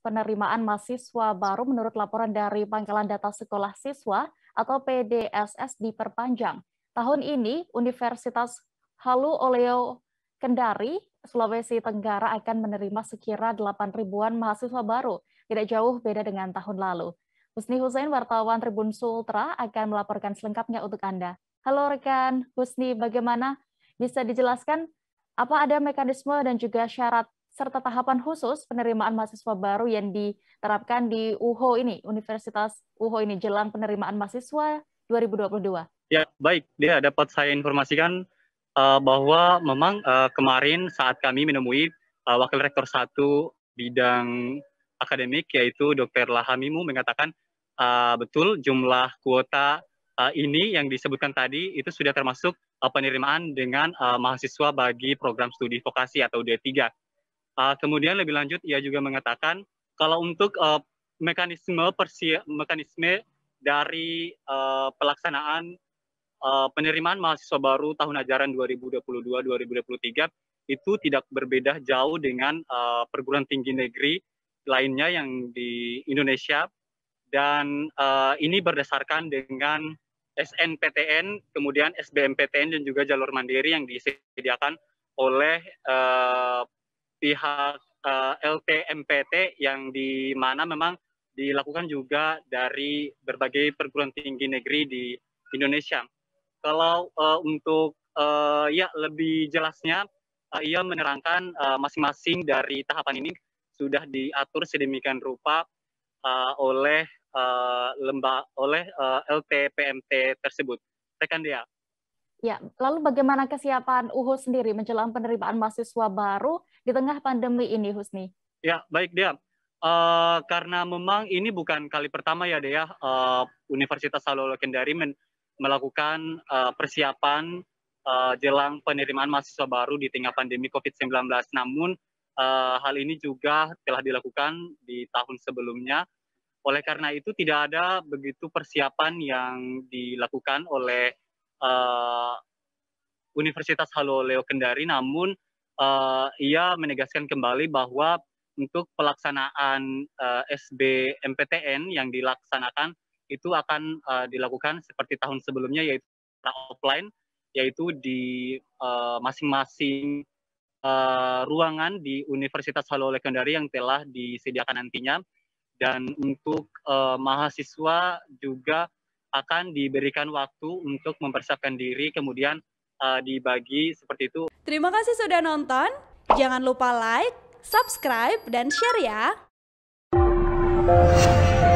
penerimaan mahasiswa baru menurut laporan dari Pangkalan Data Sekolah Siswa atau PDSS diperpanjang. Tahun ini Universitas Halu Oleo Kendari, Sulawesi Tenggara akan menerima sekira 8 ribuan mahasiswa baru, tidak jauh beda dengan tahun lalu. Husni Hussein, wartawan Tribun Sultra, akan melaporkan selengkapnya untuk Anda. Halo rekan Husni, bagaimana? Bisa dijelaskan apa ada mekanisme dan juga syarat serta tahapan khusus penerimaan mahasiswa baru yang diterapkan di UHO ini, Universitas UHO ini jelang penerimaan mahasiswa 2022? Ya, baik. Dia dapat saya informasikan uh, bahwa memang uh, kemarin saat kami menemui uh, Wakil Rektor satu bidang akademik yaitu Dr. Lahamimu mengatakan uh, betul jumlah kuota uh, ini yang disebutkan tadi itu sudah termasuk uh, penerimaan dengan uh, mahasiswa bagi program studi vokasi atau D3 Uh, kemudian lebih lanjut ia juga mengatakan kalau untuk uh, mekanisme persi mekanisme dari uh, pelaksanaan uh, penerimaan mahasiswa baru tahun ajaran 2022-2023 itu tidak berbeda jauh dengan uh, perguruan tinggi negeri lainnya yang di Indonesia dan uh, ini berdasarkan dengan SNPTN, kemudian SBMPTN dan juga jalur mandiri yang disediakan oleh uh, pihak uh, eh, LPMPT yang di mana memang dilakukan juga dari berbagai perguruan tinggi negeri di Indonesia. Kalau uh, untuk uh, ya lebih jelasnya, uh, ia menerangkan masing-masing uh, dari tahapan ini sudah diatur sedemikian rupa uh, oleh uh, lembaga oleh uh, LPPMT tersebut. Rekan dia. Ya, lalu bagaimana kesiapan UHU sendiri menjelang penerimaan mahasiswa baru di tengah pandemi ini, Husni? Ya, baik, Dea. Uh, karena memang ini bukan kali pertama ya, Dea, uh, Universitas Salolo Kendari men melakukan uh, persiapan uh, jelang penerimaan mahasiswa baru di tengah pandemi COVID-19. Namun, uh, hal ini juga telah dilakukan di tahun sebelumnya. Oleh karena itu, tidak ada begitu persiapan yang dilakukan oleh uh, Universitas Halo Leo Kendari, namun uh, ia menegaskan kembali bahwa untuk pelaksanaan uh, eh, SBMPTN yang dilaksanakan itu akan uh, dilakukan seperti tahun sebelumnya yaitu offline yaitu di masing-masing uh, uh, ruangan di Universitas Halo Kendari yang telah disediakan nantinya dan untuk uh, mahasiswa juga akan diberikan waktu untuk mempersiapkan diri kemudian uh, dibagi seperti itu. Terima kasih sudah nonton. Jangan lupa like, subscribe dan share ya.